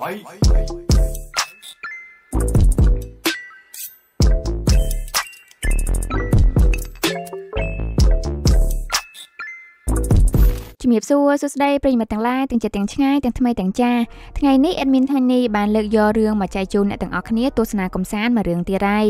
Bye. Bye. ជំរាបសួរសួស្តីប្រិយមិត្តទាំងឡាយទាំងចិត្តទាំងឆ្ងាយទាំងថ្មីទាំងចាថ្ងៃនេះអេដមីនថានីបានលើកយករឿងមកចែកជូនអ្នកទាំងអស់គ្នាទស្សនាកំសាន្តមករឿងទីរ៉ៃ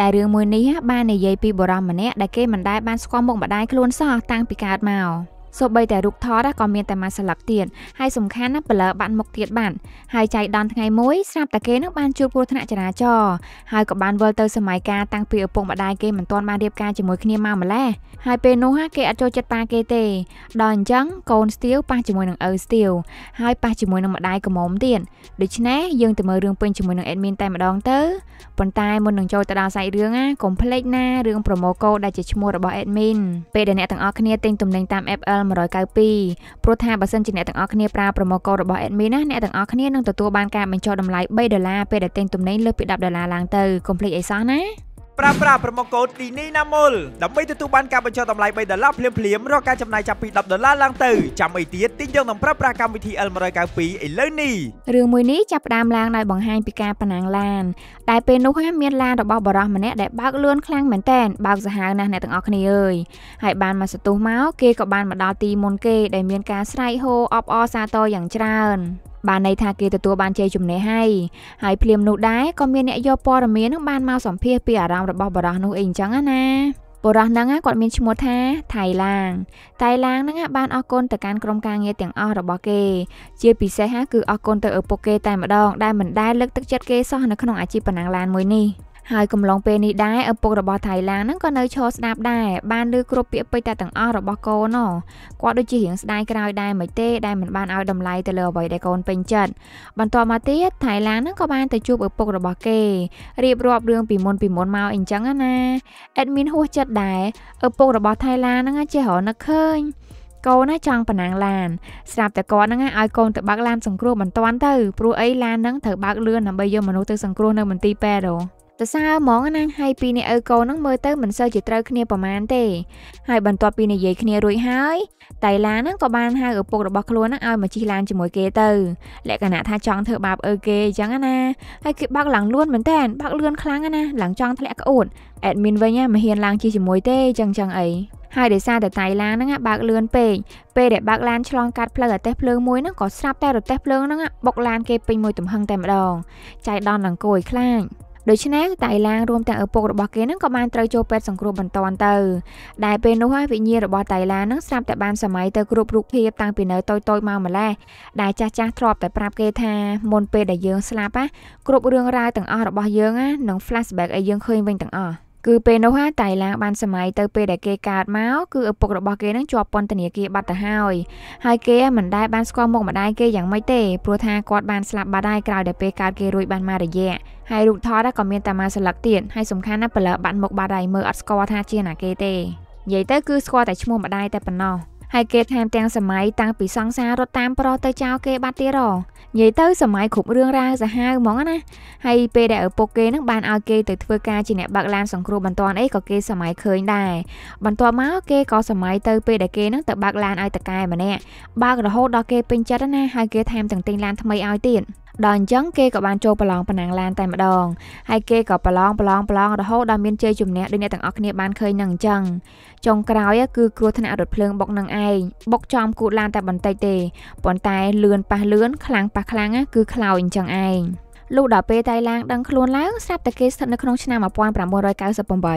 ដែលរឿងមួយនេះបាននិយាយពីបុរសម្នាក់ដែលគេមិនដែលបានស្គាល់មុខម្ដាយខ្លួនសោះតាំងពីកើតមកសូម្បីតែរូបថតក៏មានតែមួយស្លឹកទៀតហើយសំខាន់ណាស់ប្លើបាត់មុខទៀតបានហើយចៃដន្យថ្ងៃមួយស្រាប់តែគេនឹងបានជួបគ្រោះថ្នាក់ចរាចរណ៍ហើយក៏បានវិលទៅសម័យកាលតាំងពីឪពុកម្ដាយគេមិនទាន់បានរៀបការជាមួយគ្នាមកម្ល៉េះហើយពេលនោះគេអត់ចូលចិត្តប៉ាគេទេដល់អញ្ចឹងកូនស្ទាវប៉ះជាមួយនឹងឪស្ទាវហើយប៉ះជាមួយនឹងម្ដាយកំមុំទៀតដូច្នេះយើងទៅមើលរឿងពេញជាមួយនឹង admin តែម្ដងទៅប៉ុន្តែមុននឹងចូលទៅដល់សាច់រឿងកុំភ្លេចណារឿង promo code ដែលជាឈ្មោះរបស់ admin ពេលដែលអ្នកទាំងអស់គ្នាទិញទំនិញតាម app ដល់192ព្រោះថាបើសិនជាអ្នកទាំងអស់គ្នាប្រើប្រម៉ូកូដរបស់ admin ណាអ្នកទាំងអស់គ្នានឹងទទួលបានការបញ្ចុះតម្លៃ3ដុល្លារពេលដែលទិញទំនិញលើសពី10ដុល្លារឡើងទៅកុំភ្លេចអីសោះណាប្រើប្រាស់ប្រូម៉ូកូដ DININAMOL ដើម្បីទទួលបានការបញ្ចុះតម្លៃ3ដុល្លារភ្លាមៗរកការចំណាយចាប់ពី10ដុល្លារឡើងទៅចាំអីទៀតទិញយកនឹងប្រើប្រាស់កម្មវិធី L192 ឥឡូវនេះរឿងមួយនេះចាប់ផ្ដើមឡើងដោយបង្ហាញពីការប៉ណាំងឡានដែលពេលនោះមានឡានរបស់បរិសម្នាក់ដែលបើកលឿនខ្លាំងមែនតែនបើកសាហាវណាស់អ្នកទាំងអស់គ្នាអើយហើយបានមកសន្ទុះមកគេក៏បានមកដល់ទីមុនគេ ដែលមានការស្រែកហោអបអរសាទរយ៉ាងច្រើនបានន័យថាគេទទួលបានជ័យជំនះហើយហើយភ្លាមនោះដែរក៏មានអ្នកយកព័ត៌មាននឹងបានមកសម្ភាសពីអារម្មណ៍របស់បរិះនោះអីអញ្ចឹងណាបុរសហ្នឹងគាត់មានឈ្មោះថាថៃឡាងថៃឡាងហ្នឹងបានអរគុណទៅកាន់ក្រុមការងារទាំងអស់របស់គេ ជាពិសេសគឺអរគុណទៅឪពុកគេតែម្ដងដែលមិនដែលលើកទឹកចិត្តគេសោះនៅក្នុងអាជីពបណ្ណាឡានមួយនេះហើយកំឡុងពេលនេះដែរឪពុករបស់ថៃឡាងហ្នឹងក៏នៅឈរស្ដាប់ដែរបានឮគ្រប់ពាក្យពេចន៍តែទាំងអស់របស់កូនហ៎គាត់ដូចជារៀងស្ដាយក្រោយដែរមិនទេដែលមិនបានឲ្យតម្លៃទៅលើអ្វីដែលកូនពេញចិត្តបន្ទាប់មកទៀតថៃឡាងហ្នឹងក៏បានទៅជួបឪពុករបស់គេរៀបរាប់រឿងពីមុនពីមុនមកអីចឹងណាអេដមីនហួសចិត្តដែរឪពុករបស់ថៃឡាងហ្នឹងចេះរនឹកឃើញកូនណាចង់ប៉ណាងឡានស្រាប់តែគាត់ហ្នឹងឲ្យកូនទៅបើកឡានសង្គ្រោះបន្ទាន់ទៅព្រោះអីឡានហ្នឹងត្រូវបើកលឿនដើម្បីយកមនុស្សទៅសង្គ្រោះនៅមន្ទីរពេទ្យហ៎ទៅសើហ្មងណាហើយពីអ្នកឪកូននឹងមើលទៅ មិនសូវជាត្រូវគ្នាប្រមាណទេ ហើយបន្ទាប់ពីនិយាយគ្នារួចហើយតៃឡានឹងក៏បានហៅឪពុករបស់ខ្លួននឹងឲ្យមកជិះឡានជាមួយគេទៅលក្ខណៈថាចង់ធ្វើបាបឪគេអញ្ចឹងណាហើយគេបើកឡើងលួនមែនតើបើកលឿនខ្លាំងណាឡើងចង់ធ្លាក់ក្អួត admin វិញណាមិនហ៊ានឡើងជិះជាមួយទេអញ្ចឹងអញ្ចឹងអីហើយដោយសារតែតៃឡាហ្នឹងបើកលឿនពេកពេលដែលបើកឡានឆ្លងកាត់ផ្លូវរទេះភ្លើងមួយហ្នឹងក៏ស្រាប់តែរទេះភ្លើងហ្នឹងបុកឡានគេពេញមួយទំហឹងតែម្ដងចៃដនដល់គួយខ្លាចដូច្នេះតៃឡាងរួមទាំងឪពុករបស់គេនឹងក៏បានត្រូវចូលពេទ្យសង្គ្រោះបន្ទាន់ទៅដែលពេលនោះហើយវិញ្ញាណរបស់តៃឡាងនឹងស្រាប់តែបានសម័យទៅគ្រប់រូបភាពតាំងពីនៅតូចតូចមកម្លេះដែលចាស់ចាស់ធ្លាប់តែប្រាប់គេថាមុនពេលដែលយើងស្លាប់ណាគ្រប់រឿងរ៉ាវទាំងអស់របស់យើងណានឹង flashback ឲ្យយើងឃើញវិញទាំងអស់គឺពេលនោះហ่าតៃឡាងបានសម័យទៅពេលដែលគេកើតមកគឺឪពុករបស់គេនឹងជាប់ពន្ធនាគារបាត់ទៅហើយហើយគេមិនដែលបានស្គាល់មុខម្ដាយគេយ៉ាងម៉េចទេព្រោះថាគាត់បានស្លាប់បាត់ហើយក្រោយដែលពេលកើតគេរួចបានមួយរយៈហើយរូបថតក៏មានតែមួយសន្លឹកទៀតហើយសំខាន់ណាស់ប្លើបាត់មុខបាត់ដៃមើលអត់ស្គាល់ថាជាណាគេទេនិយាយទៅគឺស្គាល់តែឈ្មោះម្ដាយតែប៉ុណ្ណោះហើយគេថែមទាំងសម័យតាំងពីសង្សាររត់តាមប្រុសទៅចោលគេបាត់ទៀតហ៎និយាយទៅសម័យគ្រប់រឿងរ៉ាវសាហាវហ្មងណាហើយពេលដែលឪពុកគេនឹងបានឲ្យគេទៅធ្វើការជាអ្នកបើកឡានសង្គ្រោះបន្ទាន់អីក៏គេសម័យឃើញដែរបន្ទាប់មកគេក៏សម័យទៅពេលដែលគេនឹងទៅបើកឡានឲ្យតកែម្នាក់បើករហូតដល់គេពេញចិត្តណាហើយគេថែមទាំងទិញឡានថ្មីឲ្យទៀតដល់អញ្ចឹងគេក៏បានចូលប្រឡងប្រណាំងឡានតែម្ដងហើយគេក៏ប្រឡងប្រឡងប្រឡងរហូតដល់មានជ័យជំនះដូចអ្នកទាំងអស់គ្នាបានឃើញនឹងអញ្ចឹងចុងក្រោយគឺគ្រោះថ្នាក់រថភ្លើងបុកនឹងឯងបុកចំគូតឡានតែបន្តិចទេប៉ុន្តែលឿនប៉ះលឿនខ្លាំងប៉ះខ្លាំងគឺខ្លោចអញ្ចឹងឯងលុះដល់ពេលតៃឡាងដឹងខ្លួនឡើងស្រាប់តែគេស្ថិតនៅក្នុងឆ្នាំ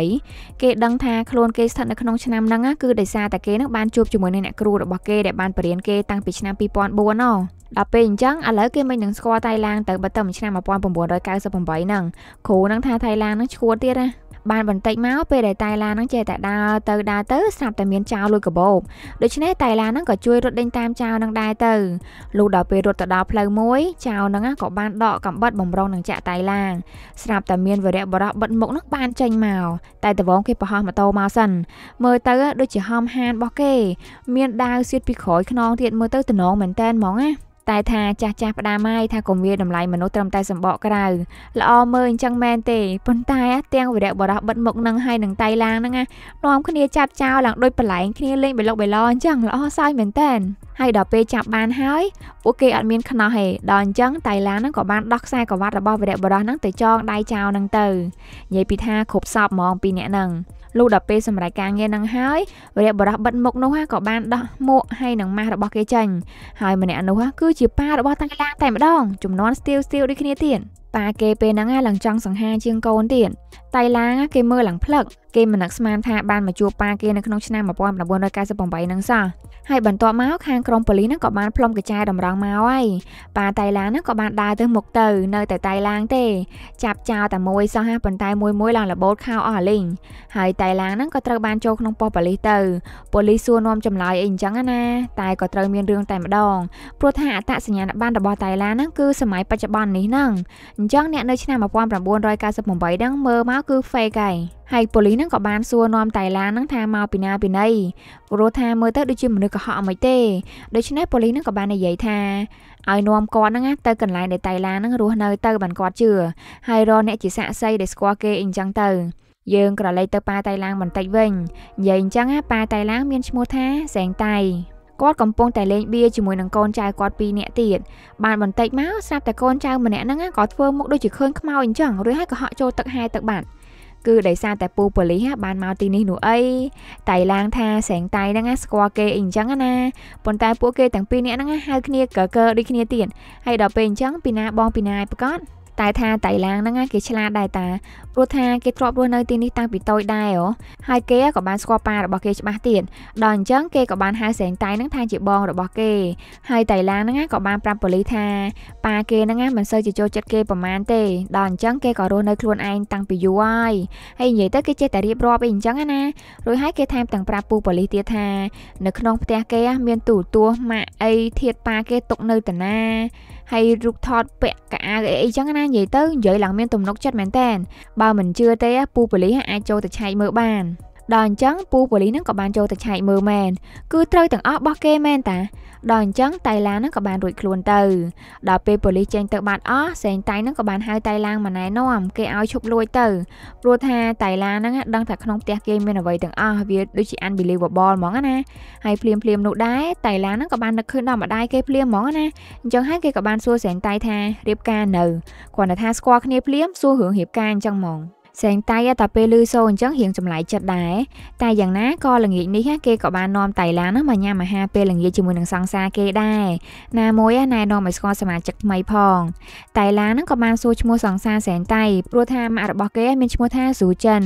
1998គេដឹងថាខ្លួនគេស្ថិតនៅក្នុងឆ្នាំហ្នឹងគឺដោយសារតែគេនឹងបានជួបជាមួយនឹងអ្នកគ្រូរបស់គេដែលបានបរៀនគេតាំងពីឆ្នាំ2004ណោះដល់ពេលអញ្ចឹងឥឡូវគេមិននឹងស្គាល់តៃឡាងទៅបើទៅឆ្នាំ1998ហ្នឹងគ្រូនឹងថាតៃឡាងនឹងឈួតទៀតណាបានបន្តិចមកពេលដែលតៃឡានឹងចេះតែដើរទៅដើរទៅស្រាប់តែមានចៅ លួចកាបូបដូច្នេះតៃឡានឹងក៏ជួយរត់ដេញតាមចៅនឹងដែរទៅលុះដល់ពេលរត់ទៅដល់ផ្លូវមួយចៅនឹងក៏បានដកកំបិតបំរុងនឹងចាក់តៃឡាស្រាប់តែមានវរៈបរោះបិទមុខនឹងបានចេញមកតែតវងគេប្រហោះម៉ូតូមកសិនមើលទៅដូចជាហមហានរបស់គេមានដាវសៀតពីក្រោយខ្នងទៀតមើលទៅតំណងមែនតែនហ្មងណាតែថាចាស់ចាស់ផ្ដាម៉ាយថាកុំវាតម្លៃមនុស្សត្រឹមតែសម្បកក្រៅ ល្អមើលអញ្ចឹងមែនទេប៉ុន្តែទាំងវីរៈបរោះបិទមុខនឹងហើយនឹងតៃឡាងហ្នឹងណានាំគ្នាចាប់ចោលឡើងដូចបលែងគ្នាលេងបិលុកបិលអញ្ចឹងល្អសើចមែនតើហើយដល់ពេលចាប់បានហើយពួកគេអត់មានខ្នោះទេដល់អញ្ចឹងតៃឡាហ្នឹងក៏បានដោះខ្សែក្រវ៉ាត់របស់វីរៈបរោះហ្នឹងទៅចងដៃចោលហ្នឹងទៅនិយាយពីថាគ្រប់សពហ្មងពីអ្នកហ្នឹងលុះដល់ពេលសម្រេចការងារនឹងហើយវរៈបរោះបិទមុខនោះក៏បានដោះមួកហើយនឹងម៉ាស់របស់គេចេញហើយម្នាក់នោះគឺជាប៉ារបស់តាំងឡាងតែម្ដងចំនួនស្ទៀវស្ទៀវដូចគ្នាទៀតប៉ាគេពេលហ្នឹងឡើងចង់សង្ហាជាងកូនទៀតតៃឡាគេមើលឡើងផ្លឹកគេមិននឹកស្មានថាបានមកជួបប៉ាគេនៅក្នុងឆ្នាំ1998នឹងសោះហើយបន្ទាប់មកខាងក្រុមប៉ូលីសនឹងក៏បានផ្លុំកចាយតម្រង់មកហើយប៉ាតៃឡានឹងក៏បានដើរទៅមុខទៅ នៅតែតៃឡាទេចាប់ចោលតែមួយសោះប៉ុន្តែមួយមួយឡើងលបូតខោអស់លីងហើយតៃឡានឹងក៏ត្រូវបានចូលក្នុងប៉ុស្តិ៍ប៉ូលីសទៅប៉ូលីសសួរនាំចម្លើយអីអញ្ចឹងណាតែក៏ត្រូវមានរឿងតែម្ដងព្រោះថាអត្តសញ្ញាណប័ណ្ណរបស់តៃឡានឹងគឺសម័យបច្ចុប្បន្ននេះហ្នឹងអញ្ចឹងអ្នកនៅឆ្នាំ1998ហ្នឹងមើលមកគឺ fake ហើយហើយប៉ូលីសហ្នឹងក៏បានសួរនាំតៃឡាហ្នឹងថាមកពីណាពីណីព្រោះថាមើលទៅដូចជាមនុស្សកុហកអ្មេចទេដូច្នេះប៉ូលីសហ្នឹងក៏បាននិយាយថាឲ្យនាំគាត់ហ្នឹងទៅកន្លែងដែលតៃឡាហ្នឹងរស់នៅទៅបានគាត់ជឿហើយរកអ្នកជាសាក់សីដែលស្គាល់គេអីចឹងទៅយើងក្រឡេកទៅប៉ាតៃឡាងបន្តិចវិញនិយាយអញ្ចឹងប៉ាតៃឡាងមានឈ្មោះថាសែងតៃគាត់កំពុងតែលេងបៀជាមួយនឹងកូនចៅគាត់ពីរនាក់ទៀតបានបន្តិចមកស្រាប់តែកូនចៅម្នាក់ហ្នឹងក៏ធ្វើមុខដូចជាឃើញខ្មោចអញ្ចឹងរួចហើយក៏ហក់ចូលទឹកហែទឹកបាត់គឺដោយសារតែពូប៉ូលីសបានមកទីនេះនោះអីតៃឡាងថាសែងតៃហ្នឹងស្គាល់គេអីអញ្ចឹងណាប៉ុន្តែ ពួកគេទាំងពីរនាក់ហ្នឹងហៅគ្នាកកើដូចគ្នាទៀតហើយដល់ពេលអញ្ចឹងពីណាបងពីណាឯប្រកាសតែថាតៃឡាងហ្នឹងគេឆ្លាតដែរតាព្រោះថាគេធ្លាប់រស់នៅទីនេះតាំងពីតូចដែរហ៎ហើយគេក៏បានស្គាល់ប៉ារបស់គេច្បាស់ទៀតដល់អញ្ចឹងគេក៏បានហៅសែងតៃហ្នឹងថាជាបង របស់គេហើយតៃឡាងហ្នឹងក៏បានប្រាប់ប៉ូលីសថាប៉ាគេហ្នឹងមិនសូវជាចូលចិត្តគេប្រមាណទេដល់អញ្ចឹងគេក៏រស់នៅខ្លួនឯងតាំងពីយូរហើយហើយនិយាយទៅគេចេះតែរៀបរាប់អីអញ្ចឹងណារួចហើយគេថែមទាំងប្រាប់ពូប៉ូលីសទៀតថា នៅក្នុងផ្ទះគេមានទូទួលម៉ាក់អីធាតប៉ាគេຕົកនៅតាណាហើយរូបថតពាក់កៅអៅអីអីចឹងណានិយាយទៅនិយាយឡើងមានទំនុកចិត្តមែនតែនបើមិនជឿទេពូប៉ូលីសអាចចូលទៅឆែកមើលបានដល់អញ្ចឹងពូប៉ូលីសនឹងក៏បានចូលទៅឆែកមើលមែនគឺត្រូវទាំងអស់របស់គេមែនតាដល់អញ្ចឹងតៃឡាហ្នឹងក៏បានរួចខ្លួនទៅដល់ពេលប៉ូលីសចេញទៅបាត់អស់សេងតៃហ្នឹងក៏បានហៅតៃឡាម៉ណែនាំគេឲ្យឈប់លួចទៅព្រោះថាតៃឡាហ្នឹងដឹងថាក្នុងផ្ទះគេមានអ្វីទាំងអស់វាដូចជា unbelievable ហ្មងណាហើយភ្លាមភ្លាមនោះដែរតៃឡាហ្នឹងក៏បាននឹកឃើញដល់ម្ដាយគេភ្លាមហ្មងណាអញ្ចឹងហើយគេក៏បានសួរសេងតៃថារៀបការនៅគាត់ថាស្គាល់គ្នាភ្លាមសួររឿងរៀបការអញ្ចឹងហ្មងសេងតៃតែពេលឮសូរអញ្ចឹងរៀងចម្លែកចិត្តដែរតែយ៉ាងណាក៏ល្ងាចនេះគេក៏បាននាំតៃឡានមកញ៉ាំអាហារពេលល្ងាចជាមួយនឹងសង្សារគេដែរណាមួយណែនាំឲ្យស្គាល់សមាជិកថ្មីផងតៃឡានក៏បានសួរឈ្មោះសង្សារសេងតៃព្រោះថាម៉ាក់របស់គេមានឈ្មោះថាស៊ូចិន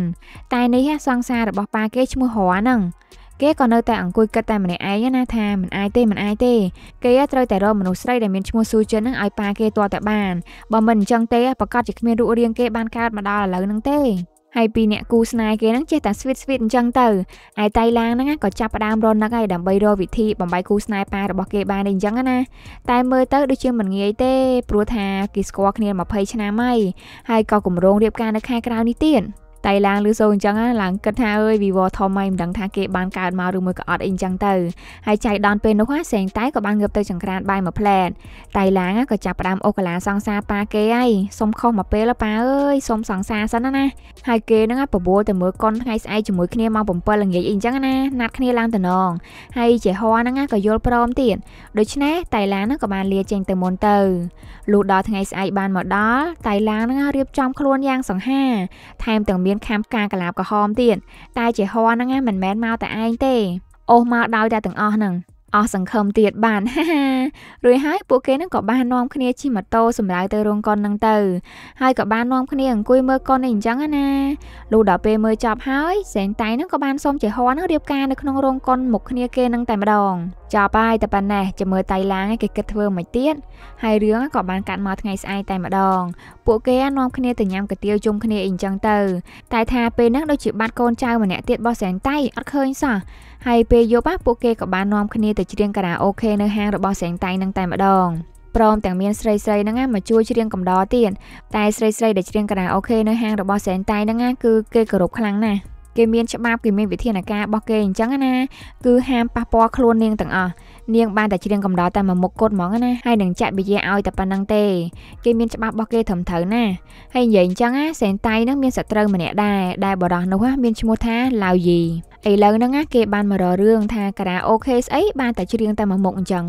តែនេះសង្សាររបស់ប៉ាគេឈ្មោះហွာហ្នឹងគេក៏នៅតែអង្គុយគិតតែម្នាក់ឯងណាថាមិនអាយទេមិនអាយទេគេត្រូវតែរកមនុស្សស្រីដែលមានឈ្មោះស៊ូជិនហ្នឹងឲ្យប៉ាគេទាល់តែបានបើមិនអញ្ចឹងទេប្រកាសជាគ្មានរូបរាងគេបានកើតមកដល់ឥឡូវហ្នឹងទេហើយពីអ្នកគូស្នេហ៍គេហ្នឹងចេះតែស្វីតស្វីតអញ្ចឹងទៅឯតៃឡាងហ្នឹងក៏ចាប់ផ្ដើមរនឹកហើយដើម្បីរកវិធីបំបីគូស្នេហ៍ប៉ារបស់គេបានឯអញ្ចឹងណា តែមើលទៅដូចជាមិនងាយទេព្រោះថាគេស្គាល់គ្នា20ឆ្នាំហើយហើយក៏គម្រោងរៀបការនៅខែក្រោយនេះទៀតដៃឡើងឬសូរអញ្ចឹងណាឡើងគិតថាអើយ Vivo ធំហើយមិនដឹងថាគេបានកើតមកឬមួយក៏អត់អីអញ្ចឹងទៅហើយចៃដនពេលនោះណាសេងតែក៏បានងើបទៅចង្ក្រានបាយមួយផ្លែតដៃឡើងក៏ចាប់ផ្ដើមអូកាឡាសង្សារប៉ាគេហើយសុំខុសមកពេលប៉ាអើយសុំសង្សារសិនណាហើយគេនឹងបបួលទៅមើលកុនថ្ងៃស្អែកជាមួយគ្នាម៉ោង7ល្ងាចអីអញ្ចឹងណាណាត់គ្នាឡើងតំណងហើយជាហွာហ្នឹងក៏យល់ព្រមទៀតដូច្នេះតៃឡាហ្នឹងក៏បានលាចេញទៅមុនទៅលុះដល់ថ្ងៃស្អែកបានមកដល់តៃឡាហ្នឹងរៀបចំខ្លួនយ៉ាងសង្ហាថែមទាំងមានមខាំផ្កាកលាបក្រហមទៀតតែជាហွာហ្នឹងមិនមែនមកតែឯងទេអូសមកដោយតែទាំងអស់ហ្នឹងអស់សង្ឃឹមទៀតបានហាហារួចហើយពួកគេនឹងក៏បាននាំគ្នាជិះម៉ូតូសម្រាវទៅរោងកុននឹងទៅ ហើយក៏បាននាំគ្នាអង្គុយមើលកុននេះអញ្ចឹងណាលុះដល់ពេលមើលចប់ហើយសេងតៃនឹងក៏បានសុំជាហ័ននឹងរៀបការនៅក្នុងរោងកុនមុខគ្នាគេនឹងតែម្ដងចប់ហើយតែប៉ុណ្ណេះជាមើលតៃឡាងគេគិតធ្វើមិនទៀតហើយរឿងក៏បានកាត់មកថ្ងៃស្អែកតែម្ដងពួកគេនាំគ្នាទៅញ៉ាំកាទៀវជុំគ្នាអីចឹងទៅតែថាពេលហ្នឹងដូចជាបាត់កូនចៅម្នាក់ទៀតរបស់សែនតៃអត់ឃើញសោះហើយពេលយប់ពួកគេក៏បាននាំគ្នាទៅច្រៀងការ៉ាអូខេនៅហាងរបស់សែងតៃនឹងតែម្ដងព្រមទាំងមានស្រីស្រីហ្នឹងមកជួយច្រៀងកំដរទៀតតែស្រីស្រីដែលច្រៀងការ៉ាអូខេនៅហាងរបស់សែងតៃហ្នឹងគឺគេគោរពខ្លាំងណាស់គេមានច្បាប់គេមានវិធានការរបស់គេអញ្ចឹងណាគឺហាមប៉ះពាល់ខ្លួននាងទាំងអស់នាងបានតែច្រៀងកំដរតែមួយមុខគត់ហ្មងណាហើយនឹងចាក់បិយាឲ្យតែប៉ុណ្ណឹងទេគេមានច្បាប់របស់គេត្រឹមត្រូវណាហើយនិយាយអញ្ចឹងណាសេនតៃនឹងមានសត្រូវម្នាក់ដែរដែលបរោះនោះមានឈ្មោះថាឡាវយីឥឡូវហ្នឹងណាគេបានមកររឿង ថាការ៉ាអូខេស្អីបានតែច្រៀងតែមួយមុខអញ្ចឹង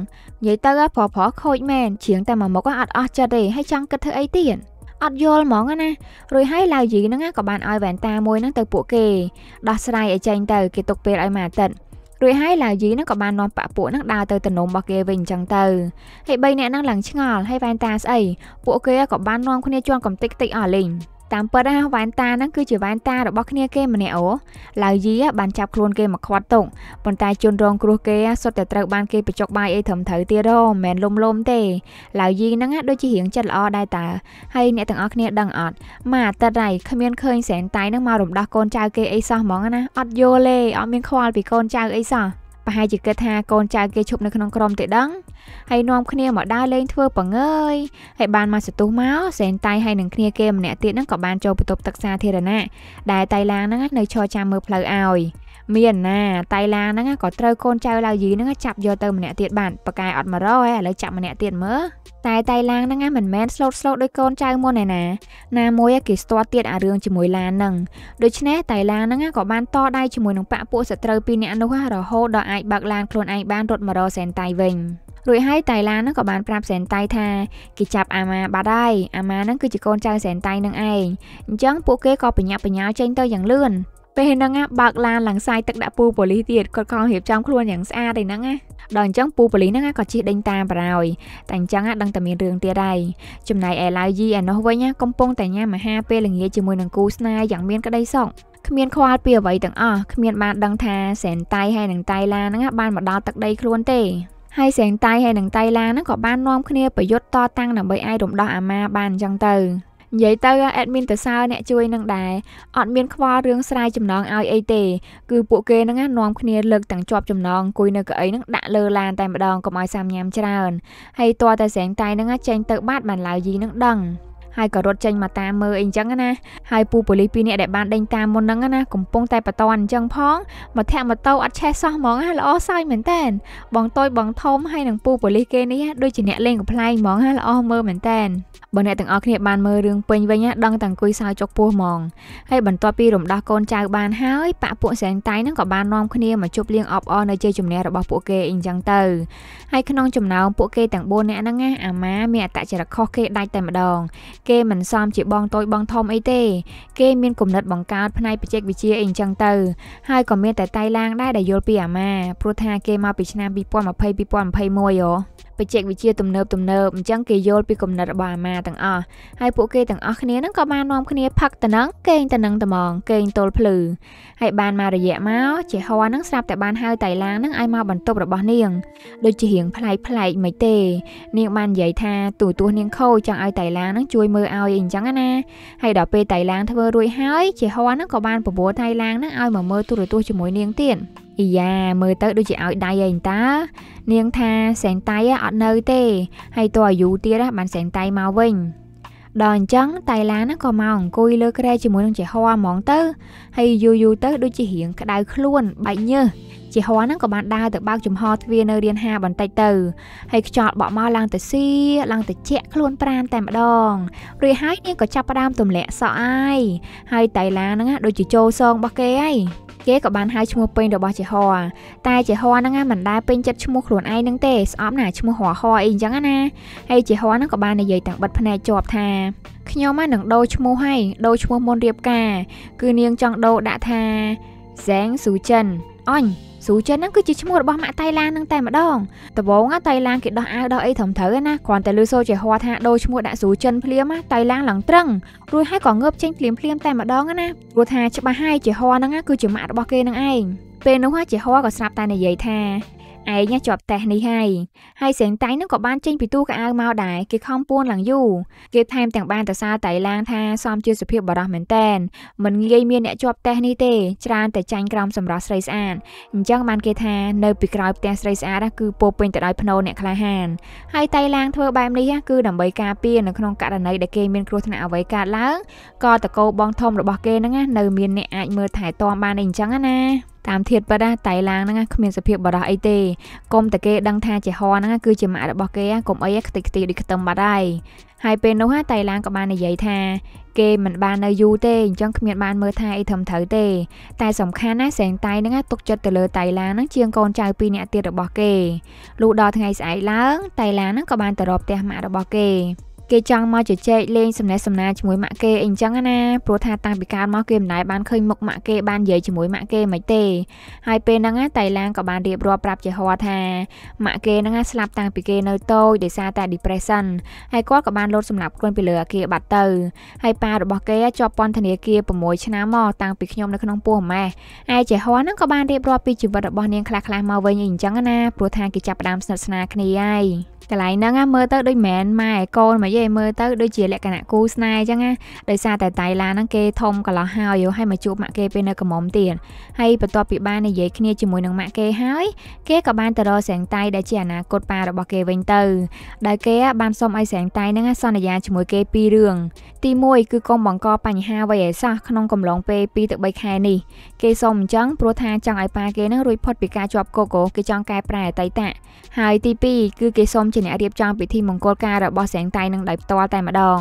និយាយទៅប្រប្រខូចមែនច្រៀងតែមួយមុខអត់អស់ចិត្តទេហើយចង់គិតធ្វើអីទៀតអត់យល់ហ្មងណារួចហើយឡាវយីហ្នឹងក៏បានឲ្យវ៉ែនតាមួយហ្នឹងទៅពួកគេដោះស្រាយឲ្យចេញទៅគេទុកពេលឲ្យមួយអាទិត្យរួចហើយឡាវយីហ្នឹងក៏បាននាំប៉ពួកហ្នឹងដើរទៅទំនំរបស់គេវិញអញ្ចឹងទៅហើយ3នាក់ហ្នឹងឡើងឆ្ងល់ហើយវ៉ែនតាស្អីពួកគេក៏បាននាំគ្នាជន់កំតិចតិចអស់លេងតាមពិតណាវ៉ែនតាហ្នឹងគឺជាវ៉ែនតារបស់គ្នាគេម្នាក់អូឡាវយីបានចាប់ខ្លួនគេមកខ្វាត់ទុកប៉ុន្តែជនរងគ្រោះគេសុទ្ធតែត្រូវបានគេបញ្ចុកបាយអីត្រឹមត្រូវទៀតហ៎មិនមែនលុំលុំទេឡាវយីហ្នឹងដូចជារៀងចិត្តល្អដែរតាហើយអ្នកទាំងអស់គ្នាដឹងអត់មួយអាទិត្យហើយគ្មានឃើញសែនតៃហ្នឹងមករំដោះកូនចៅគេអីសោះហ្មងណាអត់យល់ទេអត់មានខ្វល់ពីកូនចៅអីសោះប្រហែលជាគិតថាកូនចៅគេឈប់នៅក្នុងក្រុមទេដឹងហើយនាំគ្នាមកដើរលេងធ្វើបង្អើយហើយបានមកសន្ទុះមកសែនតៃហើយនឹងគ្នាគេម្នាក់ទៀតហ្នឹងក៏បានចូលបន្ទប់ទឹកសាធារណៈដែលតៃឡាងហ្នឹងនៅឈរចាំមើលផ្លូវឲ្យមានណាតៃឡាហ្នឹងក៏ត្រូវកូនចៅឡាវយីហ្នឹងចាប់យកទៅម្នាក់ទៀតបានប៉ាកែអត់មករហ៎ឥឡូវចាប់ម្នាក់ទៀតមើលតែតៃឡាងហ្នឹងមិនមែនស្លូតស្លូតដោយកូនចៅមុនឯណាណាមួយគេស្ទាត់ទៀតអារឿងជាមួយឡានហ្នឹងដូច្នេះតៃឡាងហ្នឹងក៏បានតដៃជាមួយនឹងប៉ពួកសត្រូវពីរនាក់នោះរហូតដល់អាចបើកឡានខ្លួនឯងបានរត់មករកសែនតៃវិញរួចហើយតៃឡានហ្នឹងក៏បានប្រាប់សែនតៃថាគេចាប់អាម៉ាបាត់ហើយអាម៉ាហ្នឹងគឺជាកូនចៅសែនតៃនឹងឯងអញ្ចឹងពួកគេក៏បញ្ញាប់បញ្ញាល់ចេញទៅយ៉ាងលឿនពេលហ្នឹងណាបើកឡានឡើងសាយទឹកដាក់ពូប៉ូលីសទៀតគាត់ខំរៀបចំខ្លួនយ៉ាងស្អាតឯហ្នឹងណាដល់អញ្ចឹងពូប៉ូលីសហ្នឹងក៏ជិះដេញតាមបារោយតែអញ្ចឹងដឹងតែមានរឿងទៀតដែរចំណែកឯឡាវយីឯនោះវិញកំពុងតែញ៉ាំអាហារពេលល្ងាចជាមួយនឹងគូស្នេហ៍យ៉ាងមានក្តីសុខគ្មានខ្វល់ពីអ្វីទាំងអស់គ្មានបានដឹងថាសែនតៃហើយនឹងតៃឡាហ្នឹងបានមកដល់ទឹកដីខ្លួនទេហើយសែងតៃហើយនឹងតៃឡាហ្នឹងក៏បាននាំគ្នាប្រយុទ្ធតតាំងដើម្បីអាចរំដោះអាម៉ាបានអញ្ចឹងទៅនិយាយទៅ admin តសើអ្នកជួយនឹងដែរអត់មានខ្វល់រឿងស្រាយចំណងឲ្យអីទេគឺពួកគេហ្នឹងណានាំគ្នាលើកទាំងជាប់ចំណងអង្គុយនៅកៅអីហ្នឹងដាក់លើឡានតែម្ដងកុំឲ្យសាមញ៉ាំច្រើនហើយតើតែសែងតៃហ្នឹងចេញទៅបាត់បានឡាវយីហ្នឹងដឹងហើយក៏រត់ចេញមកតាមមើលអីអញ្ចឹងណាហើយពូប៉ូលីសពីរនាក់ដែលបានដេញតាមមុនហ្នឹងណាកំពុងតែបតន់អញ្ចឹងផងមកធាក់ម៉ូតូអត់ឆេះសោះហ្មងណាល្អសើចមែនតើបងតូចបងធំហើយនឹងពូប៉ូលីសគេនេះដូចជាអ្នកលេងកំ pl ែងហ្មងណាល្អមើលមែនតើបើអ្នកទាំងអស់គ្នាបានមើលរឿងពេញវិញណាដឹងតែអង្គុយសើចចុកពោះហ្មងហើយបន្ទាប់ពីរំដោះកូនចៅបានហើយប៉ពួកសែងតៃហ្នឹងក៏បាននាំគ្នាមកជប់លៀងអបអរនៅជ័យជំនះរបស់ពួកគេអីចឹងទៅហើយក្នុងចំណោមពួកគេទាំង4នាក់ហ្នឹងណាអាម៉ាមានអតចរិតខុសគេដាច់តែម្ដងគេមិនសមជាបងតូចបងធំអីទេគេមានគំនិតបង្កើតផ្នែកបច្ចេកវិទ្យាអីអញ្ចឹងទៅ ហើយក៏មានតែតៃឡាងដែរដែលយល់ពីអាម៉ាព្រោះថាគេមកពីឆ្នាំ2020 2021ហ៎បច្ចេកវិទ្យាទំនើបទំនើបអញ្ចឹងគេយល់ពីគំនិតរបស់អាម៉ាទាំងអស់ហើយពួកគេទាំងអស់គ្នាហ្នឹងក៏បាននាំគ្នាផឹកទៅនឹងកេងទៅនឹងត្មងកេងទល់ភ្លឺហើយបានមករយៈមកជាហွာហ្នឹងស្រាប់តែបានហៅតៃឡាងហ្នឹងឲ្យមកបន្ទប់របស់នាង ដូចជារៀងប្លែកប្លែកមិនទេ នាងបាននិយាយថាទូទោះនាងខូចចង់ឲ្យតៃឡាងហ្នឹងជួយមើលឲ្យអញ្ចឹងណាហើយដល់ពេលតៃឡាងធ្វើរួចហើយជាហွာហ្នឹងក៏បានប្រពោះតៃឡាងហ្នឹងឲ្យមកមើលទូរទស្សន៍ជាមួយនាងទៀតអ៊ីយ៉ាមើលទៅដូចជាឲ្យដៃឯងតើនាងថាសែងតៃអត់នៅទេហើយតើអាយុទៀតបានសែងតៃមកវិញដល់អញ្ចឹងតៃឡាណាក៏មកអង្គុយលើគ្រែជាមួយនឹងជាហွာហ្មងទៅហើយយូរយូរទៅដូចជារៀងក្តៅខ្លួនបែកញើសជាហွာហ្នឹងក៏បានដើរទៅបើកចំហទ្វារនៅរៀនហាបន្តិចទៅ ហើយខ្យល់បក់មកឡើងទៅស៊ីឡើងទៅជែកខ្លួនប្រានតែម្ដងរួចហើយនាងក៏ចាប់ផ្ដើមទម្លាក់សក់អាយហើយតៃឡាហ្នឹងដូចជាចូលសងរបស់គេហើយគេក៏បានហៅឈ្មោះពេញរបស់ជាហរតែជាហរហ្នឹងមិនដែលពេញចិត្តឈ្មោះខ្លួនឯងហ្នឹងទេស្អប់ណាឈ្មោះហរហរអីអញ្ចឹងណាហើយជាហរហ្នឹងក៏បាននិយាយទាំងបិទភ្នែកជាប់ថាខ្ញុំហ្នឹងដូរឈ្មោះហើយដូរឈ្មោះមុនរៀបការគឺនាងចង់ដូរដាក់ថាសែងស៊ូចិនអញស៊ូចិនហ្នឹងគឺជាឈ្មោះរបស់ម៉ាក់តៃឡាននឹងតែម្ដងដំបូងតៃឡានគេដោះអាវដោះអីត្រឹមត្រូវណាគ្រាន់តែលឺសូជាហួរថាដូរឈ្មោះដាក់ស៊ូចិនភ្លាមតៃឡានឡើងត្រឹងរួចហើយក៏ងើបចេញភ្លាមភ្លាមតែម្ដងណាព្រោះថាច្បាស់ហើយជាហួរហ្នឹងគឺជាម៉ាក់របស់គេនឹងឯងពេលនោះជាហួរក៏ស្រាប់តែនិយាយថាឯងជាប់តេស្តនេះហើយហើយសៀងតៃនឹងក៏បានចេញពីទូកអាវមកដែរគេខំពួនឡើងយូរគេថែមទាំងបានតសាតៃឡាងថាសំជាសុភាពបរោះមែនតែនមិនងាយមានអ្នកជាប់តេស្តនេះទេច្រើនតែចាញ់ក្រោមសម្រាប់ស្រីស្អាតអញ្ចឹងបានគេថានៅពីក្រោយផ្ទះស្រីស្អាតគឺពោពេញទៅដោយភ្នោអ្នកក្លាហានហើយតៃឡាងធ្វើបែបនេះគឺដើម្បីការពារនៅក្នុងករណីដែលគេមានគ្រោះថ្នាក់អ្វីកើតឡើងក៏តកោបងធំរបស់គេហ្នឹងណានៅមានអ្នកអាចមើលថែទាំបានអីអញ្ចឹងណាតាមធាតប៉ាដែរតៃឡាងហ្នឹងគ្មានសភាពបរោះអីទេកុំតែគេដឹងថាជាហហ្នឹងគឺជាម៉ាក់របស់គេកុំអីខ្ទេចខ្ទីដូចខ្ទឹមបាត់ហើយហើយពេលនោះតៃឡាងក៏បាននិយាយថាគេមិនបាននៅយូរទេអញ្ចឹងគ្មានបានមើលថាអីត្រឹមត្រូវទេតែសំខាន់ណាស់សែងតៃហ្នឹងទុកចិត្តទៅលើតៃឡាហ្នឹងជាងកូនចៅពីរនាក់ទៀតរបស់គេលុះដល់ថ្ងៃស្អែកឡើងតៃឡាហ្នឹងក៏បានទៅរកផ្ទះម៉ាក់របស់គេគេចង់មកជជែកលេងសំណេះសំណាលជាមួយម៉ាក់គេអីចឹងណាព្រោះថាតាំងពីកាលមកគេមិនដែលបានឃើញមុខម៉ាក់គេបាននិយាយជាមួយម៉ាក់គេមិនទេហើយពេលហ្នឹងតៃឡាងក៏បានរៀបរាប់ប្រាប់ជាហោថាម៉ាក់គេហ្នឹងស្លាប់តាំងពីគេនៅតូចដោយសារតែ depression ហើយគាត់ក៏បានលោតសម្លាប់ខ្លួនពីលើអាគារបាត់ទៅហើយប៉ារបស់គេជាប់ពន្ធនាគារ6ឆ្នាំមកតាំងពីខ្ញុំនៅក្នុងពោះម៉ែឯជាហោហ្នឹងក៏បានរៀបរាប់ពីជីវិតរបស់នាងខ្លះៗមកវិញអីចឹងណាព្រោះថាគេចាប់ផ្ដើមស្និទ្ធស្នាលគ្នាហើយកន្លែងហ្នឹងមើលទៅដូចមិនមែនម៉ែកូនមកយឯមើលទៅដូចជាលក្ខណៈគូស្នេហ៍អញ្ចឹងណាដោយសារតែតៃឡាហ្នឹងគេធំកន្លោះហើយយោហើយមកជួបម៉ាក់គេពេលនៅកំមុំទៀតហើយបន្ទាប់ពីបាននិយាយគ្នាជាមួយនឹងម៉ាក់គេហើយគេក៏បានទៅរកសៀងតៃដែលជាអនាគតប៉ារបស់គេវិញទៅ ដែលគេបានសុំឲ្យសៀងតៃហ្នឹងសន្យាជាមួយគេពីររឿងទី1គឺកុំបង្កបញ្ហាអ្វីឲ្យសោះក្នុងកំឡុងពេល2ទៅ3ខែនេះគេសុំអញ្ចឹងព្រោះថា ចង់ឲ្យប៉ាគេហ្នឹងរួចផុតពីការជាប់កូកូគេចង់កែប្រែអតីតហើយទី2គឺគេសុំជាអ្នករៀបចំពិធីមង្គលការរបស់សៀងតៃនឹងដោយផ្ទាល់តែម្ដង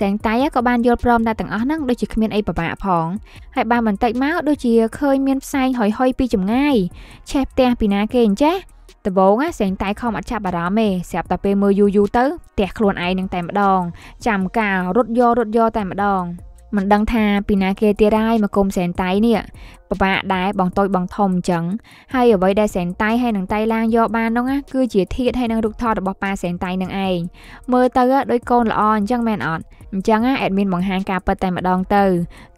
សែងតៃក៏បានយល់ព្រមតែទាំងអស់ហ្នឹងដូចជាគ្មានអីពិបាកផង ហើយបានបន្តិចមកដូចជាឃើញមានផ្សែងហុយហុយពីចម្ងាយឆេះផ្ទះពីណាគេអញ្ចេះដំបូងសែងតៃខំអត់ចាប់អារម្មណ៍ទេស្រាប់តែពេលមើលយូរយូរទៅផ្ទះខ្លួនឯងនឹងតែម្ដងចាំការរត់យករត់យកតែម្ដងមិនដឹងថា ពីណាគេទៀតហើយមកគុំសែនតៃនេះបបាក់ដែរបងតូចបងធំអញ្ចឹងហើយអ្វីដែលសែនតៃហើយនឹងតៃឡាងយកបាននោះគឺជាធាតហើយនឹងរូបថតរបស់ប៉ាសែនតៃនឹងឯងមើលទៅដូចកូនល្អអញ្ចឹងមែនអត់អញ្ចឹងអេដមីនបង្ហាញការពិតតែម្ដងទៅ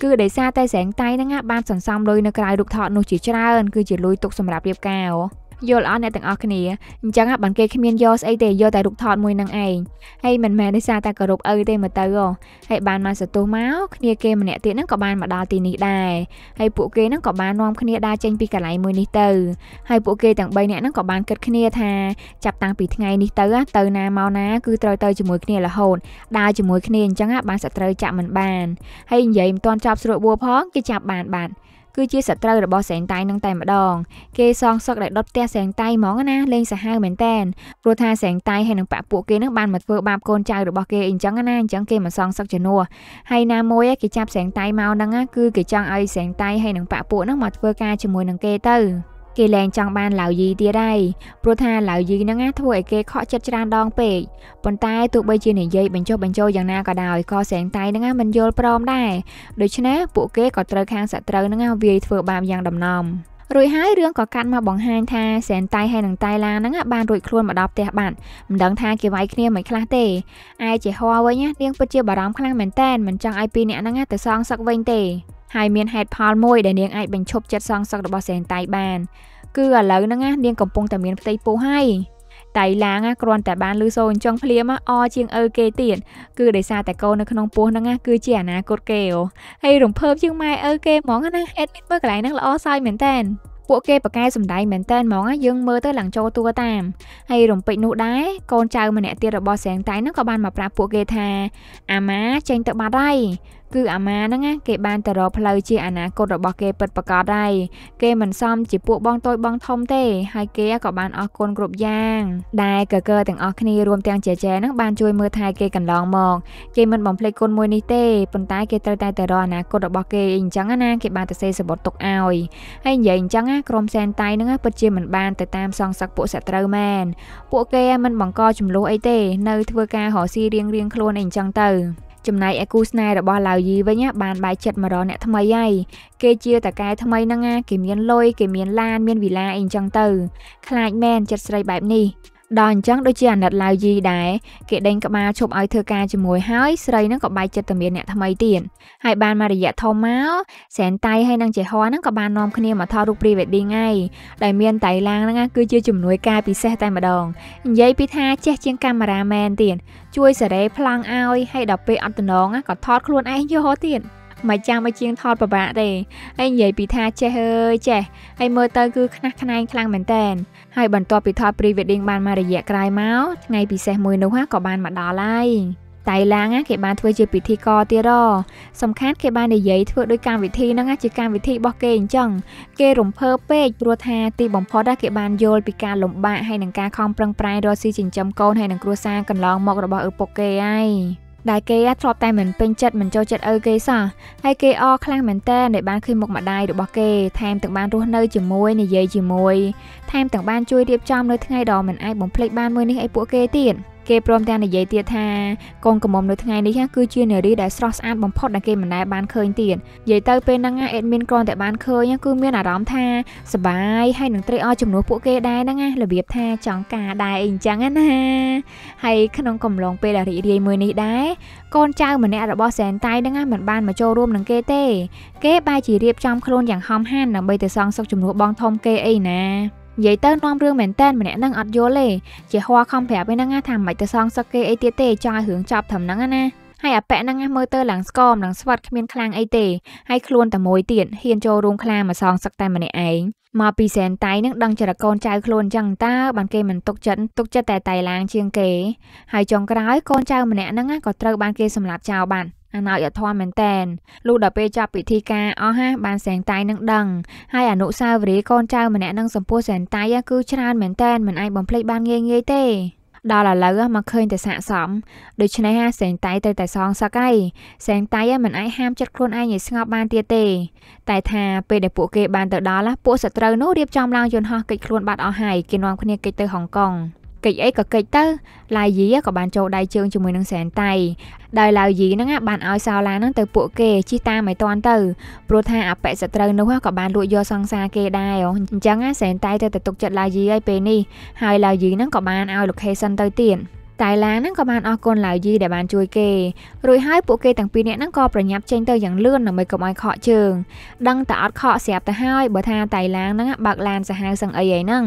គឺដោយសារតែសែងតៃហ្នឹងបានសន្សំលុយនៅក្រៅរូបថតនោះជាច្រើនគឺជាលុយទុកសម្រាប់រៀបការអូយល់អត់អ្នកទាំងអស់គ្នាអញ្ចឹងបានគេគ្មានយកស្អីទេយកតែរូបថតមួយនឹងឯងហើយមិនមែនដោយសារតែគោរពឪទេមើលទៅហើយបានមកសន្ទុះមកគ្នាគេម្នាក់ទៀតហ្នឹងក៏បានមកដល់ទីនេះដែរហើយពួកគេហ្នឹងក៏បាននាំគ្នាដើរចេញពីកន្លែងមួយនេះទៅហើយពួកគេទាំង3នាក់ហ្នឹងក៏បានគិតគ្នាថាចាប់តាំងពីថ្ងៃនេះទៅទៅណាមកណាគឺត្រូវទៅជាមួយគ្នារហូតដើរជាមួយគ្នាអញ្ចឹងបានសត្រូវចាក់មិនបានហើយនិយាយមិនទាន់ចប់ស្រួលបួផងគេចាប់បានបាត់គឺជាសត្រូវរបស់សែងតៃនឹងតែម្ដងគេសងសឹកដែលដុតផ្ទះសែងតៃហ្មងណាលេងសាហាវមែនតែនព្រោះថាសែងតៃហើយនឹងបាក់ពួកគេនឹងបានមកធ្វើបាបកូនចៅរបស់គេអីចឹងណាអញ្ចឹងគេមកសងសឹកជំនួសហើយណាមួយគេចាប់សែងតៃមកហ្នឹងគឺគេចង់ឲ្យសែងតៃហើយនឹងបាក់ពួកហ្នឹងមកធ្វើការជាមួយនឹងគេទៅគេលែងចង់បានឡាវយីទៀតហើយព្រោះថាឡាវយីហ្នឹងណាធ្វើឲ្យគេខកចិត្តច្រើនដងពេកប៉ុន្តែទោះបីជានិយាយបញ្ចុះបញ្ចោយ៉ាងណាក៏ដោយក៏សែងតៃហ្នឹងណាមិនយល់ព្រមដែរដូច្នេះពួកគេក៏ត្រូវខាងសត្រូវហ្នឹងណាវាយធ្វើបាបយ៉ាងដំណំរួចហើយរឿងក៏កាត់មកបង្ហាញថាសែនតៃហើយនឹងតៃឡាហ្នឹងបានរួចខ្លួនមកដល់ផ្ទះបាត់មិនដឹងថាគេវាយគ្នាមិនខ្លះទេឯជាហွာវិញណានាងពិតជាបារម្ភខ្លាំងមែនតែនមិនចង់ឲ្យពីរនាក់ហ្នឹងទៅសងសឹកវិញទេហើយមានហេតុផលមួយដែលនាងអាចបញ្ឈប់ចិត្តសងសឹករបស់សេងតៃបានគឺឥឡូវហ្នឹងណានាងកំពុងតែមានផ្ទៃពោះហើយតៃឡាងគ្រាន់តែបានលឺសូរអញ្ចឹងភ្លាមអជាងអើគេទៀតគឺដោយសារតែកូននៅក្នុងពោះហ្នឹងគឺជាអនាគតគេអូហើយរំភើបជាងម៉ែអើគេហ្មងណាអេដមីតមើលកន្លែងហ្នឹងល្អសើចមែនតើពួកគេបកកែសម្ដែងមែនតើហ្មងយើងមើលទៅឡើងចូលតួតាមហើយរំពេចនោះដែរកូនចៅម្នាក់ទៀតរបស់សៀងតៃហ្នឹងក៏បានមកប្រាប់ពួកគេថា អាម៉ាចេញទៅបាត់ហើយគឺអាម៉ាហ្នឹងណាគេបានទៅរកផ្លូវជាអនាគតរបស់គេពិតប្រាកដហើយគេមិនសមជាពួកបងតូចបងធំទេហើយគេក៏បានអរគុណគ្រប់យ៉ាង ដែលកកើទាំងអស់គ្នារួមទាំងជាចែហ្នឹងបានជួយមើលថែគេកន្លងមកគេមិនបំភ្លេចគុណមួយនេះទេប៉ុន្តែគេត្រូវតែទៅរកអនាគតរបស់គេអីអញ្ចឹងណាគេបានទៅសេសបុតទុកឲ្យហើយនិយាយអញ្ចឹងណាក្រុមសែនតៃហ្នឹងពិតជាមិនបានទៅតាមសងសឹកពួកសត្រូវមែនពួកគេមិនបង្កចំនួនអីទេ នៅធ្វើការរកស៊ីរៀងរៀងខ្លួនអីអញ្ចឹងទៅចំណែកឯគូស្នេហ៍របស់ឡាវយីវិញបានបែកចិត្តមករកអ្នកថ្មីហើយគេជាតកែថ្មីហ្នឹងគេមានលុយគេមាន ឡានមានវិឡាអីអញ្ចឹងទៅខ្លាចមែនចិត្តស្រីបែបនេះដល់អញ្ចឹងដូចជាអាណិតឡាវយីដែរគេដេញក្បាលឈប់ឲ្យធ្វើការជាមួយហើយស្រីហ្នឹងក៏បែកចិត្តទៅមានអ្នកថ្មីទៀតហើយបានមករយៈធំមកសែនតៃហើយនឹងជាហွာហ្នឹងក៏បាននាំគ្នាមកថតរូប pre wedding ហើយដែលមានតៃឡាងហ្នឹងគឺជាជំនួយការពិសេសតែម្ដងនិយាយពីថាចេះជាងកាមេរ៉ាមែនទៀតជួយសារ៉េប្លង់ឲ្យហើយដល់ពេលអត់តំណងក៏ថត ខ្លួនឯងយោទៀតមិនចាំឲ្យជាងថតប្របាក់ទេហើយនិយាយពីថាចេះអើយចេះហើយមើលទៅគឺខ្នះខ្នែងខ្លាំងមែនតែនហើយបន្ទាប់ពីថត pre-wedding បានមករយៈក្រោយមកថ្ងៃពិសេសមួយនោះក៏បានមកដល់ហើយតៃឡាងគេបានធ្វើជាពិធីករទៀតហ៎សំខាន់គេបាននិយាយធ្វើដោយកម្មវិធីហ្នឹងជាកម្មវិធីរបស់គេអញ្ចឹងគេរំភើបពេកព្រោះថា ទីបំផុតគេបានយល់ពីការលំបាកហើយនឹងការខំប្រឹងប្រែងរកស៊ីចិញ្ចឹមកូនហើយនឹងគ្រួសារកន្លងមករបស់ឪពុកគេហើយដែលគេធ្លាប់តែមិនពេញចិត្តមិនចូលចិត្តឪគេសោះហើយគេអខ្លាំងមែនតើដែលបានឃើញមុខម្ដាយរបស់គេថែមទាំងបានរស់នៅជាមួយនិយាយជាមួយថែមទាំងបានជួយរៀបចំនៅថ្ងៃដ៏មិនអាចបំភ្លេចបានមួយនេះឲ្យពួកគេទៀត។គេព្រមទាំងនិយាយទៀតថាកូនកមុំនៅថ្ងៃនេះគឺជានារីដែលស្រស់ស្អាតបំផុតដែលគេមិនដែលបានឃើញទៀតនិយាយទៅពេលហ្នឹងអេដមីនគ្រាន់តែបានឃើញគឺមានអារម្មណ៍ថាសប្បាយហើយនឹងត្រេកអរជំនួសពួកគេដែរហ្នឹងណារបៀបថាចង់ការដែរអីអញ្ចឹងណាហើយក្នុងកំឡុងពេលដែលរីករាយមួយនេះដែរកូនចៅម្នាក់របស់សែនតៃហ្នឹងមិនបានមកចូលរួមនឹងគេទេគេបែរជារៀបចំខ្លួនយ៉ាងហំហានដើម្បីទៅសងសុខជំនួសបងធំគេអីណានិយាយទៅនាំរឿងមែនតែនម្នាក់នឹងអត់យល់ទេជាហွာខំប្រាប់ឯហ្នឹងថាមិនទៅសងសឹកគេអីទៀតទេចង់ឲ្យរឿងចប់ត្រឹមហ្នឹងណាហើយអប៉ែហ្នឹងមើលទៅឡើងស្គមនិងស្វាត់គ្មានខ្លាំងអីទេហើយខ្លួនតែមួយទៀតហ៊ានចូលរួមខ្លាមកសងសឹកតែម្នាក់ឯងមកពីសែនតៃនឹងដឹងចរកូនចៅខ្លួនអញ្ចឹងតើបានគេមិនទុកចិត្តទុកចិត្តតែតៃឡាងជាងគេហើយចុងក្រោយកូនចៅម្នាក់ហ្នឹងក៏ត្រូវបានគេសម្លាប់ចោលបានអំណោយអធមមែនតែនលុះដល់ពេលចប់ពិធីការអស់ហាបានសែងតៃនឹងដឹងហើយអនុសាវរីយ៍កូនចៅម្នាក់នឹងសម្ពោះសែងតៃគឺច្រើនមែនតែនមិនអាចបំភ្លេចបានងាយងាយទេ ដល់ឥឡូវមកឃើញតែស័កសមដូច្នេះហាសេងតៃត្រូវតែសងសឹកហើយសេងតៃមិនអាចហាមចិត្តខ្លួនឯងឲ្យស្ងប់បានទៀតទេ តែថាពេលដែលពួកគេបានទៅដល់ពួកសត្រូវនោះរៀបចំឡើងយន្តហោះកិច្ចខ្លួនបាត់អស់ហើយគេនាំគ្នាគេចទៅហុងកុងកិច្ចអីក៏កិច្ចទៅឡាយយីក៏បានចូលដៃជើងជាមួយនឹងសែនតៃដោយឡាយយីហ្នឹងបានឲ្យសាឡាហ្នឹងទៅពួកគេជិះតាមឲ្យតាន់ទៅព្រោះថាអបិសត្រូវនោះក៏បានលួចយកសង្សារគេដែរអញ្ចឹងសែនតៃទៅទៅទុកចិត្តឡាយយីឲ្យពេលនេះហើយឡាយយីហ្នឹងក៏បានឲ្យ location ទៅទៀតតៃឡាហ្នឹងក៏បានអរគុណឡាវយីដែលបានជួយគេរួចហើយពួកគេទាំងពីរនាក់ហ្នឹងក៏ប្រញាប់ចេញទៅយ៉ាងលឿនដើម្បីកុំឲ្យខកជើងដឹងតែអត់ខកស្រាប់ទៅហើយបើថាតៃឡាហ្នឹងបើកឡានសាហាវសឹងអីឯហ្នឹង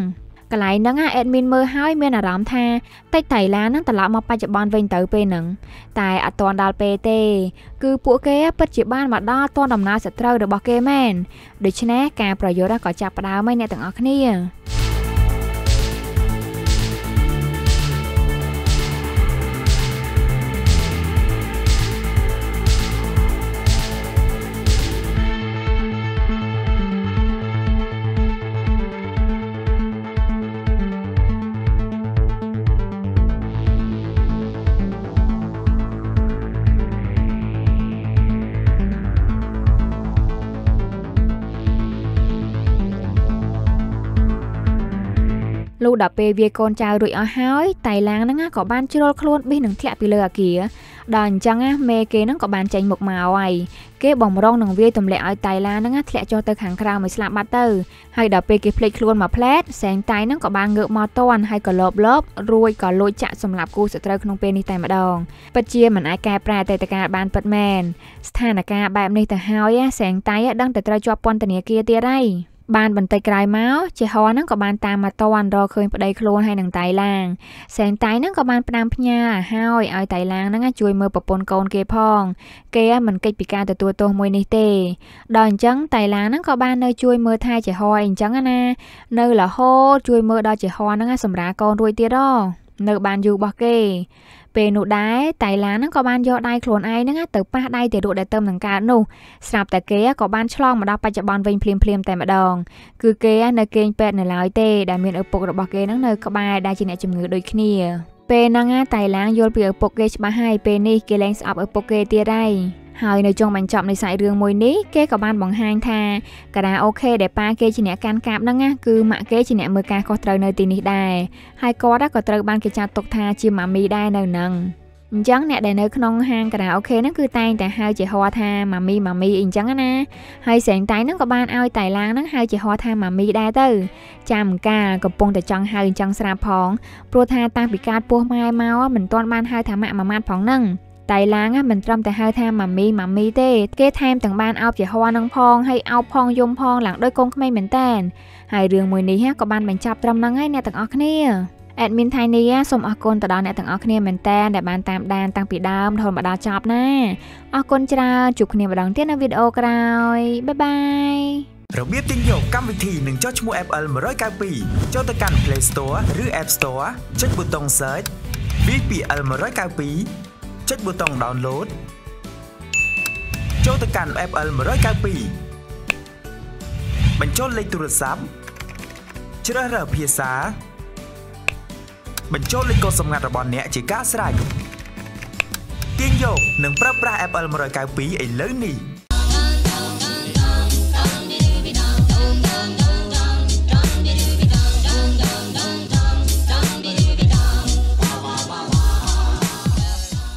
កន្លែងហ្នឹងអា admin មើលហើយមានអារម្មណ៍ថាតិចតៃឡាហ្នឹងត្រឡប់មកបច្ចុប្បន្នវិញទៅពេលហ្នឹងតែអត់ទាន់ដល់ពេលទេគឺពួកគេពិតជាបានមកដល់ទាន់ដំណើរសត្រូវរបស់គេមែនដូច្នេះការប្រយុទ្ធក៏ចាប់ផ្ដើមហើយអ្នកទាំងអស់គ្នាដល់ពេលវាកូនចៅរួចអស់ហើយតៃឡាងហ្នឹងក៏បានជ្រុលខ្លួនប៊ីសនឹងធ្លាក់ពីលើអាគារដល់អញ្ចឹងមេគេហ្នឹងក៏បានចេញមកមកហើយគេបំរងនឹងវាទម្លាក់ឲ្យតៃឡាហ្នឹងធ្លាក់ចុះទៅខាងក្រៅមួយស្លាប់បាត់ទៅហើយដល់ពេលគេភ្លេចខ្លួនមកផ្លែតសែងតៃហ្នឹងក៏បានងើបមកតន់ហើយក៏លបលបរួចក៏លួចចាក់សម្លាប់គូសត្រូវក្នុងពេលនេះតែម្ដងពិតជាមិនអាចកែប្រែអតីតកាលបានពិតមែនស្ថានភាពបែបនេះទៅហើយសែងតៃដឹងតែត្រូវជាប់ពន្ធនាគារទៀតហើយបានបន្តិចក្រោយមកជាហរហ្នឹងក៏បានតាមមកតាន់រកឃើញប្តីខ្លួនហើយនឹងតៃឡាងសែងតៃហ្នឹងក៏បានផ្ដាំផ្ញើហើយឲ្យតៃឡាងហ្នឹងជួយមើលប្រពន្ធកូនគេផងគេមិនកិច្ចពីការទទួលទោសមួយនេះទេដល់អញ្ចឹងតៃឡាងហ្នឹងក៏បាន នៅជួយមើលថែជាហរអីអញ្ចឹងណា នៅរហូតជួយមើលដល់ជាហរហ្នឹងសម្រាប់កូនរួចទៀតដល់នៅបានយូររបស់គេពេលនោះដែរតៃឡានហ្នឹងក៏បានយកដៃខ្លួនឯងហ្នឹងទៅប៉ះដៃទារកដែលទៅនឹងកើតនោះស្រាប់តែគេក៏បានឆ្លងមកដល់បច្ចុប្បន្នវិញភ្លាមភ្លាមតែម្ដងគឺគេនៅគេងពេទ្យនៅឡើយទេដែលមានឪពុករបស់គេហ្នឹងនៅក្បែរដែលជាអ្នកជំងឺដូចគ្នា ពេលហ្នឹងតៃឡាងយល់ពីឪពុកគេច្បាស់ហើយពេលនេះគេលែងស្អប់ឪពុកគេទៀតហើយហើយនៅចុងបញ្ចប់នៃសាច់រឿងមួយនេះគេក៏បានបង្ហាញថាកាដាអូខេដែលប៉ាគេជាអ្នកកាន់កាប់ហ្នឹងណាគឺម៉ាក់គេជាអ្នកមើលការខុសត្រូវនៅទីនេះដែរហើយគាត់ក៏ត្រូវបានគេចាត់ទុកថាជាម៉ាមីដែរនៅហ្នឹងអញ្ចឹងអ្នកដែលនៅក្នុងហាងការាអូខេហ្នឹងគឺតែងតែហៅជាហោះថាម៉ាមីម៉ាមីអីចឹងណាហើយសែងតៃហ្នឹងក៏បានឲ្យតៃឡាងហ្នឹងហៅជាហោះថាម៉ាមីដែរទៅ ចាំកាកំពុងតែចង់ហៅអញ្ចឹងស្រាប់ផង ព្រោះថាតាំងពីកើតពោះម៉ែមកមិនទាន់បានហៅថាម៉ាក់ម៉ាម៉ាត់ផងហ្នឹងតៃឡាងមិនត្រឹមតែហៅថាម៉ាមីម៉ាមីទេ គេថែមទាំងបានអោបជាហ័រនឹងផងហើយអោបផងយំផងឡើងដោយកូនក្មេងមែនតែនហើយរឿងមួយនេះក៏បានបញ្ចប់ត្រឹមហ្នឹងហើយអ្នកទាំងអស់គ្នាអេដមីនថៃនីសូមអរគុណទៅដល់អ្នកទាំងអស់គ្នាមែនតើដែលបានតាមដានតាំងពីដើមរហូតមកដល់ចប់ណាអរគុណច្រើនជួបគ្នាម្ដងទៀតនៅវីដេអូក្រោយបាយបាយរបៀបទិញយកកម្មវិធីនឹងចុះឈ្មោះ FL 192ចូលទៅកាន់ Play Store ឬ App Store ចុចប៊ូតុង Search វាយពី L 192ចុចប៊ូតុង Download ចូលទៅកាន់ FL 192បញ្ចូលលេខទូរស័ព្ទជ្រើសរើសភាសា បញ្ចូលលេខកូដសម្ងាត់របស់អ្នកជាការស្រេចទាញយកនិងប្រើប្រាស់ FL 192ឥឡូវនេះ